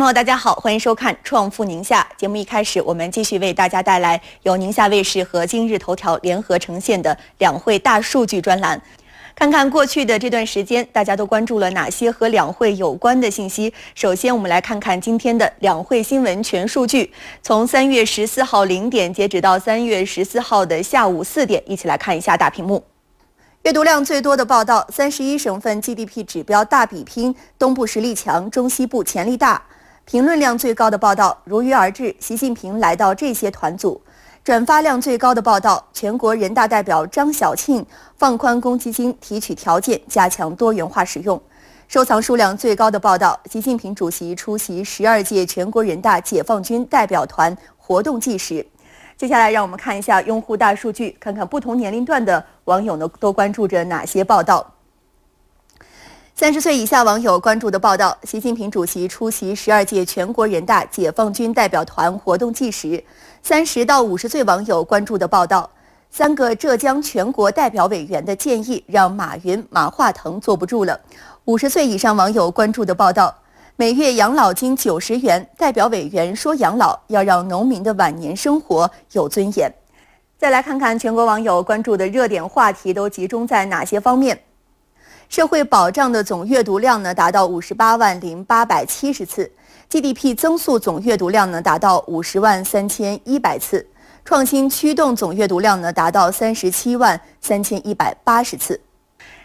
朋友，大家好，欢迎收看《创富宁夏》节目。一开始，我们继续为大家带来由宁夏卫视和今日头条联合呈现的两会大数据专栏。看看过去的这段时间，大家都关注了哪些和两会有关的信息？首先，我们来看看今天的两会新闻全数据。从三月十四号零点截止到三月十四号的下午四点，一起来看一下大屏幕。阅读量最多的报道：三十一省份 GDP 指标大比拼，东部实力强，中西部潜力大。评论量最高的报道如约而至，习近平来到这些团组；转发量最高的报道，全国人大代表张晓庆放宽公积金提取条件，加强多元化使用；收藏数量最高的报道，习近平主席出席十二届全国人大解放军代表团活动纪实。接下来，让我们看一下用户大数据，看看不同年龄段的网友呢都关注着哪些报道。三十岁以下网友关注的报道：习近平主席出席十二届全国人大解放军代表团活动纪实。三十到五十岁网友关注的报道：三个浙江全国代表委员的建议让马云、马化腾坐不住了。五十岁以上网友关注的报道：每月养老金九十元，代表委员说养老要让农民的晚年生活有尊严。再来看看全国网友关注的热点话题都集中在哪些方面。社会保障的总阅读量呢，达到五十八万零八百七十次；GDP 增速总阅读量呢，达到五十万三千一百次；创新驱动总阅读量呢，达到三十七万三千一百八十次。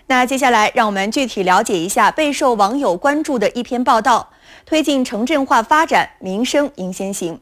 那接下来，让我们具体了解一下备受网友关注的一篇报道：推进城镇化发展，民生应先行。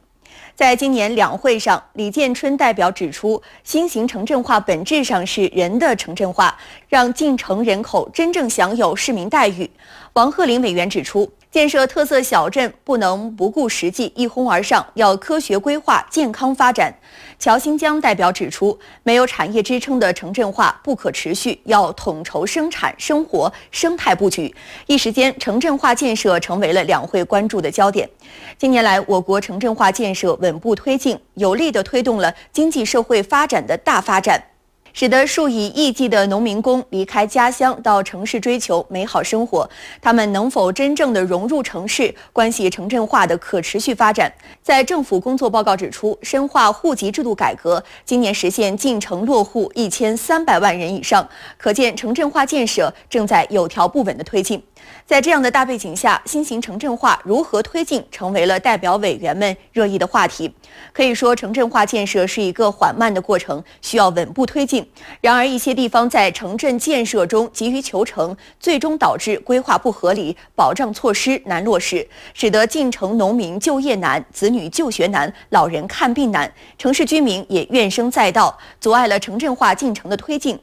在今年两会上，李建春代表指出，新型城镇化本质上是人的城镇化，让进城人口真正享有市民待遇。王鹤林委员指出。建设特色小镇不能不顾实际一哄而上，要科学规划、健康发展。乔新江代表指出，没有产业支撑的城镇化不可持续，要统筹生产生活、生态布局。一时间，城镇化建设成为了两会关注的焦点。近年来，我国城镇化建设稳步推进，有力地推动了经济社会发展的大发展。使得数以亿计的农民工离开家乡到城市追求美好生活，他们能否真正的融入城市，关系城镇化的可持续发展。在政府工作报告指出，深化户籍制度改革，今年实现进城落户一千三百万人以上，可见城镇化建设正在有条不紊的推进。在这样的大背景下，新型城镇化如何推进，成为了代表委员们热议的话题。可以说，城镇化建设是一个缓慢的过程，需要稳步推进。然而，一些地方在城镇建设中急于求成，最终导致规划不合理、保障措施难落实，使得进城农民就业难、子女就学难、老人看病难，城市居民也怨声载道，阻碍了城镇化进程的推进。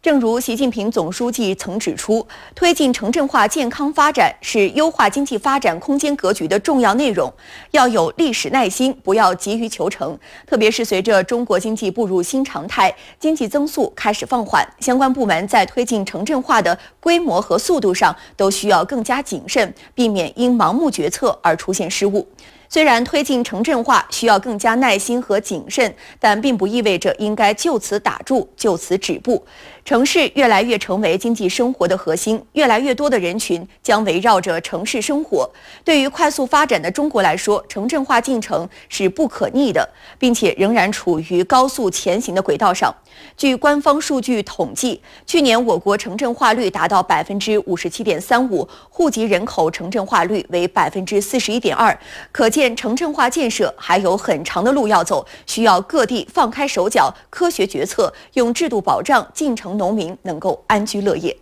正如习近平总书记曾指出，推进城镇化健康发展是优化经济发展空间格局的重要内容，要有历史耐心，不要急于求成。特别是随着中国经济步入新常态，经济增速开始放缓，相关部门在推进城镇化的规模和速度上都需要更加谨慎，避免因盲目决策而出现失误。虽然推进城镇化需要更加耐心和谨慎，但并不意味着应该就此打住、就此止步。城市越来越成为经济生活的核心，越来越多的人群将围绕着城市生活。对于快速发展的中国来说，城镇化进程是不可逆的，并且仍然处于高速前行的轨道上。据官方数据统计，去年我国城镇化率达到百分之五十七点三五，户籍人口城镇化率为百分之四十一点二，可见。建城镇化建设还有很长的路要走，需要各地放开手脚，科学决策，用制度保障进城农民能够安居乐业。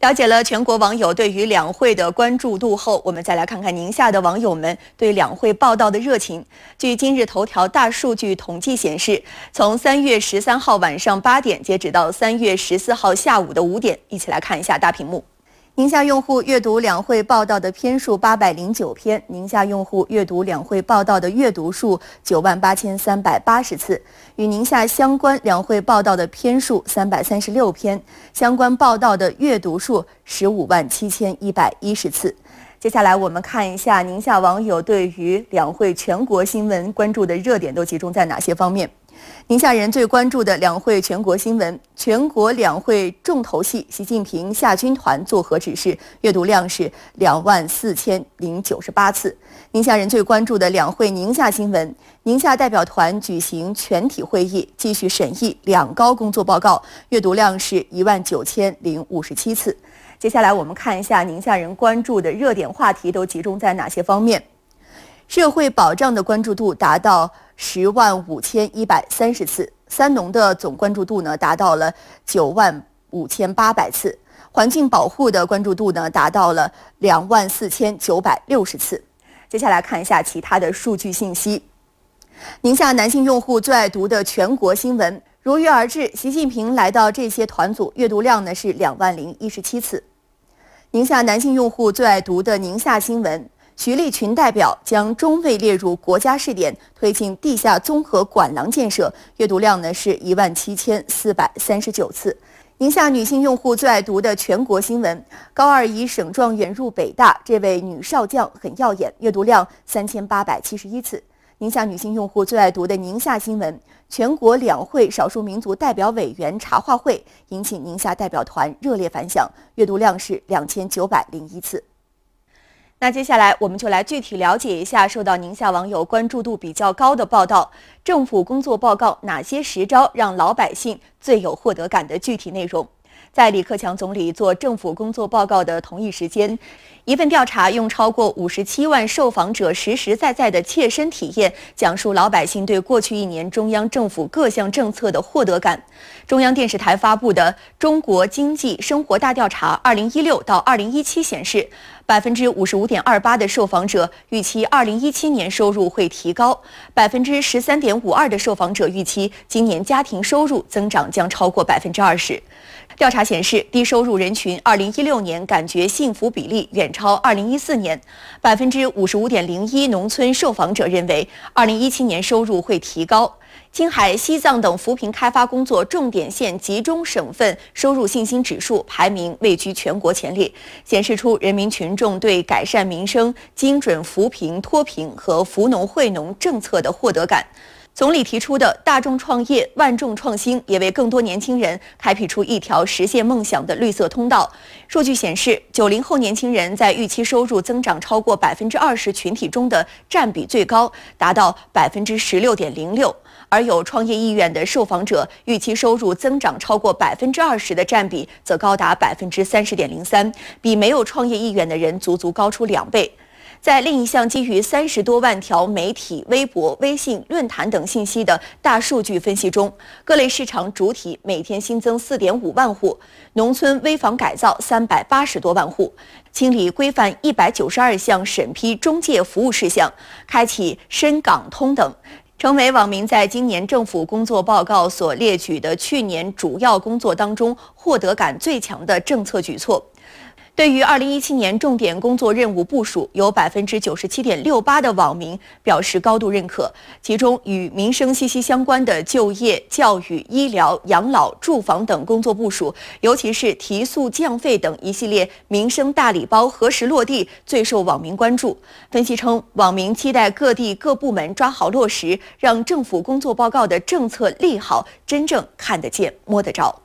了解了全国网友对于两会的关注度后，我们再来看看宁夏的网友们对两会报道的热情。据今日头条大数据统计显示，从三月十三号晚上八点截止到三月十四号下午的五点，一起来看一下大屏幕。宁夏用户阅读两会报道的篇数八百零九篇，宁夏用户阅读两会报道的阅读数九万八千三百八十次，与宁夏相关两会报道的篇数三百三十六篇，相关报道的阅读数十五万七千一百一十次。接下来我们看一下宁夏网友对于两会全国新闻关注的热点都集中在哪些方面。宁夏人最关注的两会全国新闻，全国两会重头戏，习近平下军团作何指示？阅读量是两万四千零九十八次。宁夏人最关注的两会宁夏新闻，宁夏代表团举行全体会议，继续审议两高工作报告，阅读量是一万九千零五十七次。接下来我们看一下宁夏人关注的热点话题都集中在哪些方面。社会保障的关注度达到十万五千一百三十次，三农的总关注度呢达到了九万五千八百次，环境保护的关注度呢达到了两万四千九百六十次。接下来看一下其他的数据信息。宁夏男性用户最爱读的全国新闻如约而至，习近平来到这些团组，阅读量呢是两万零一十七次。宁夏男性用户最爱读的宁夏新闻。徐立群代表将中卫列入国家试点，推进地下综合管廊建设。阅读量呢是一万七千四百三十九次。宁夏女性用户最爱读的全国新闻：高二以省状元入北大，这位女少将很耀眼。阅读量三千八百七十一次。宁夏女性用户最爱读的宁夏新闻：全国两会少数民族代表委员茶话会，引起宁夏代表团热烈反响。阅读量是两千九百零一次。那接下来我们就来具体了解一下受到宁夏网友关注度比较高的报道，政府工作报告哪些实招让老百姓最有获得感的具体内容。在李克强总理做政府工作报告的同一时间，一份调查用超过五十七万受访者实实在在的切身体验，讲述老百姓对过去一年中央政府各项政策的获得感。中央电视台发布的《中国经济生活大调查》二零一六到二零一七显示。百分之五十五点二八的受访者预期二零一七年收入会提高，百分之十三点五二的受访者预期今年家庭收入增长将超过百分之二十。调查显示，低收入人群二零一六年感觉幸福比例远超二零一四年，百分之五十五点零一农村受访者认为二零一七年收入会提高。青海、西藏等扶贫开发工作重点县集中省份收入信心指数排名位居全国前列，显示出人民群众对改善民生、精准扶贫、脱贫和扶农惠农政策的获得感。总理提出的“大众创业、万众创新”也为更多年轻人开辟出一条实现梦想的绿色通道。数据显示，九零后年轻人在预期收入增长超过百分之二十群体中的占比最高，达到百分之十六点零六。而有创业意愿的受访者，预期收入增长超过百分之二十的占比则高达百分之三十点零三，比没有创业意愿的人足足高出两倍。在另一项基于三十多万条媒体、微博、微信、论坛等信息的大数据分析中，各类市场主体每天新增四点五万户，农村危房改造三百八十多万户，清理规范一百九十二项审批中介服务事项，开启深港通等。成为网民在今年政府工作报告所列举的去年主要工作当中，获得感最强的政策举措。对于二零一七年重点工作任务部署，有百分之九十七点六八的网民表示高度认可。其中，与民生息息相关的就业、教育、医疗、养老、住房等工作部署，尤其是提速降费等一系列民生大礼包何时落地，最受网民关注。分析称，网民期待各地各部门抓好落实，让政府工作报告的政策利好真正看得见、摸得着。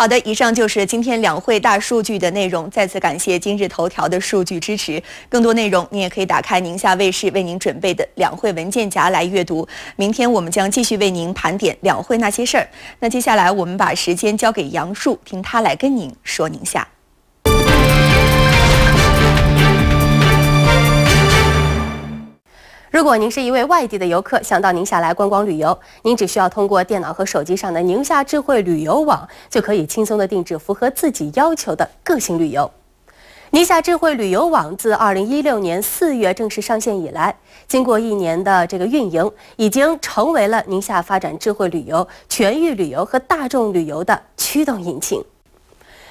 好的，以上就是今天两会大数据的内容。再次感谢今日头条的数据支持。更多内容，您也可以打开宁夏卫视为您准备的两会文件夹来阅读。明天我们将继续为您盘点两会那些事儿。那接下来，我们把时间交给杨树，听他来跟您说宁夏。如果您是一位外地的游客，想到宁夏来观光旅游，您只需要通过电脑和手机上的宁夏智慧旅游网，就可以轻松的定制符合自己要求的个性旅游。宁夏智慧旅游网自二零一六年四月正式上线以来，经过一年的这个运营，已经成为了宁夏发展智慧旅游、全域旅游和大众旅游的驱动引擎。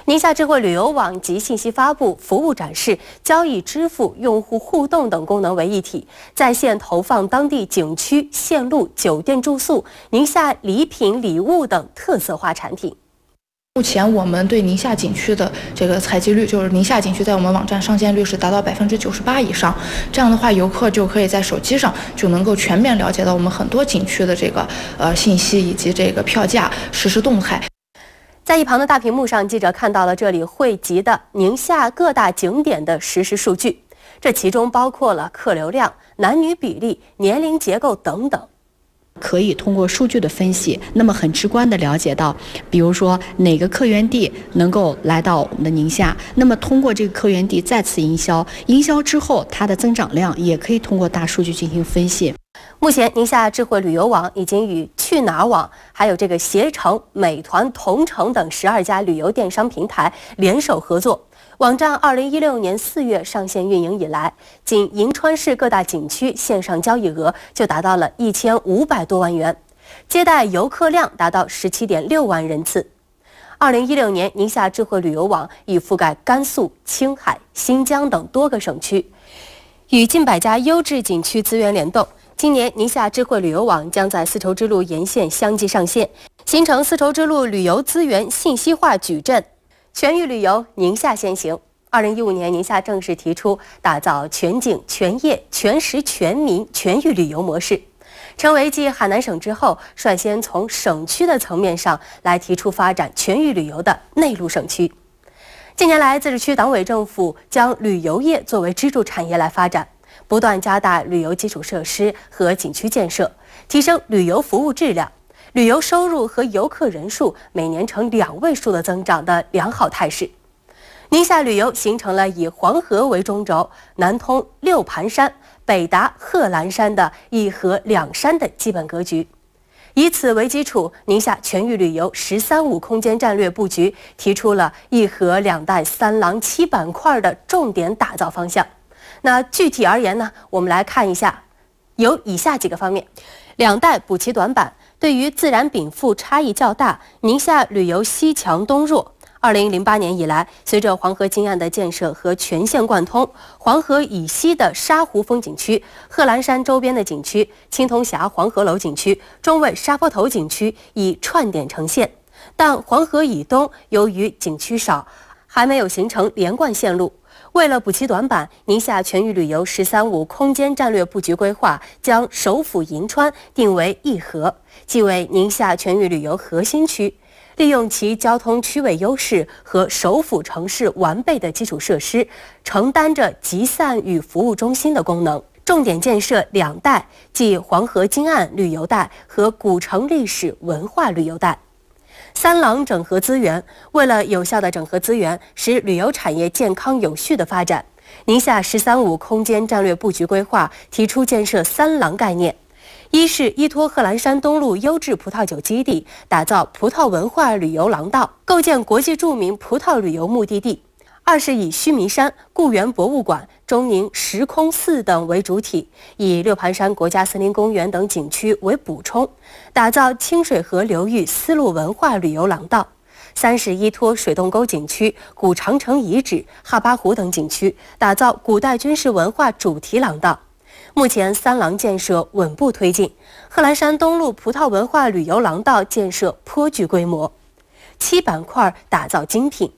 宁夏智慧旅游网及信息发布、服务展示、交易支付、用户互动等功能为一体，在线投放当地景区、线路、酒店住宿、宁夏礼品礼物等特色化产品。目前，我们对宁夏景区的这个采集率，就是宁夏景区在我们网站上线率是达到百分之九十八以上。这样的话，游客就可以在手机上就能够全面了解到我们很多景区的这个呃信息以及这个票价实时动态。在一旁的大屏幕上，记者看到了这里汇集的宁夏各大景点的实时数据，这其中包括了客流量、男女比例、年龄结构等等。可以通过数据的分析，那么很直观的了解到，比如说哪个客源地能够来到我们的宁夏，那么通过这个客源地再次营销，营销之后它的增长量也可以通过大数据进行分析。目前，宁夏智慧旅游网已经与去哪儿网、还有这个携程、美团、同城等十二家旅游电商平台联手合作。网站二零一六年四月上线运营以来，仅银川市各大景区线上交易额就达到了一千五百多万元，接待游客量达到十七点六万人次。二零一六年，宁夏智慧旅游网已覆盖甘肃、青海、新疆等多个省区，与近百家优质景区资源联动。今年，宁夏智慧旅游网将在丝绸之路沿线相继上线，形成丝绸之路旅游资源信息化矩阵。全域旅游宁夏先行。二零一五年，宁夏正式提出打造全景、全业、全时、全民、全域旅游模式，成为继海南省之后，率先从省区的层面上来提出发展全域旅游的内陆省区。近年来，自治区党委政府将旅游业作为支柱产业来发展。不断加大旅游基础设施和景区建设，提升旅游服务质量，旅游收入和游客人数每年呈两位数的增长的良好态势。宁夏旅游形成了以黄河为中轴，南通六盘山，北达贺兰山的一河两山的基本格局。以此为基础，宁夏全域旅游“十三五”空间战略布局提出了“一河两带三廊七板块”的重点打造方向。那具体而言呢，我们来看一下，有以下几个方面：两带补齐短板，对于自然禀赋差异较大，宁夏旅游西强东弱。二零零八年以来，随着黄河金岸的建设和全线贯通，黄河以西的沙湖风景区、贺兰山周边的景区、青铜峡黄河楼景区、中卫沙坡头景区已串点成线，但黄河以东由于景区少，还没有形成连贯线路。为了补齐短板，宁夏全域旅游“十三五”空间战略布局规划将首府银川定为一核，即为宁夏全域旅游核心区，利用其交通区位优势和首府城市完备的基础设施，承担着集散与服务中心的功能，重点建设两带，即黄河金岸旅游带和古城历史文化旅游带。三廊整合资源，为了有效的整合资源，使旅游产业健康有序的发展，宁夏“十三五”空间战略布局规划提出建设三廊概念：一是依托贺兰山东麓优质葡萄酒基地，打造葡萄文化旅游廊道，构建国际著名葡萄旅游目的地。二是以须弥山、固原博物馆、中宁石空寺等为主体，以六盘山国家森林公园等景区为补充，打造清水河流域丝路文化旅游廊道；三是依托水洞沟景区、古长城遗址、哈巴湖等景区，打造古代军事文化主题廊道。目前，三廊建设稳步推进，贺兰山东麓葡萄文化旅游廊道建设颇具规模。七板块打造精品。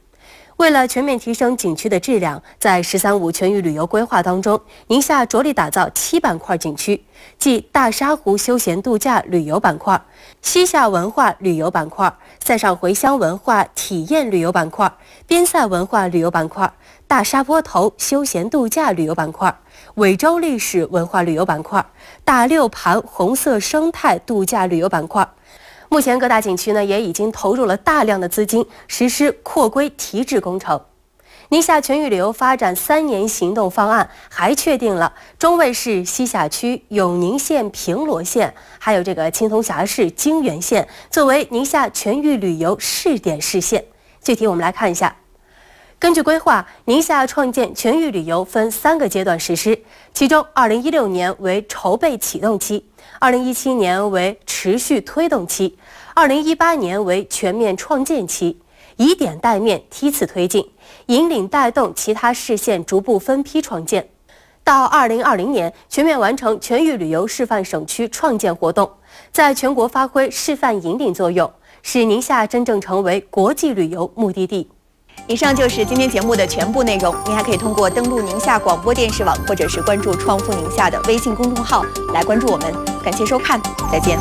为了全面提升景区的质量，在“十三五”全域旅游规划当中，宁夏着力打造七板块景区，即大沙湖休闲度假旅游板块、西夏文化旅游板块、塞上回乡文化体验旅游板块、边塞文化旅游板块、大沙坡头休闲度假旅游板块、尾州历史文化旅游板块、大六盘红色生态度假旅游板块。目前各大景区呢也已经投入了大量的资金，实施扩规提质工程。宁夏全域旅游发展三年行动方案还确定了中卫市西夏区、永宁县、平罗县，还有这个青铜峡市泾源县作为宁夏全域旅游试点市县。具体我们来看一下。根据规划，宁夏创建全域旅游分三个阶段实施，其中2016年为筹备启动期。二零一七年为持续推动期，二零一八年为全面创建期，以点带面，梯次推进，引领带动其他市县逐步分批创建，到二零二零年全面完成全域旅游示范省区创建活动，在全国发挥示范引领作用，使宁夏真正成为国际旅游目的地。以上就是今天节目的全部内容。您还可以通过登录宁夏广播电视网，或者是关注“创富宁夏”的微信公众号来关注我们。感谢收看，再见。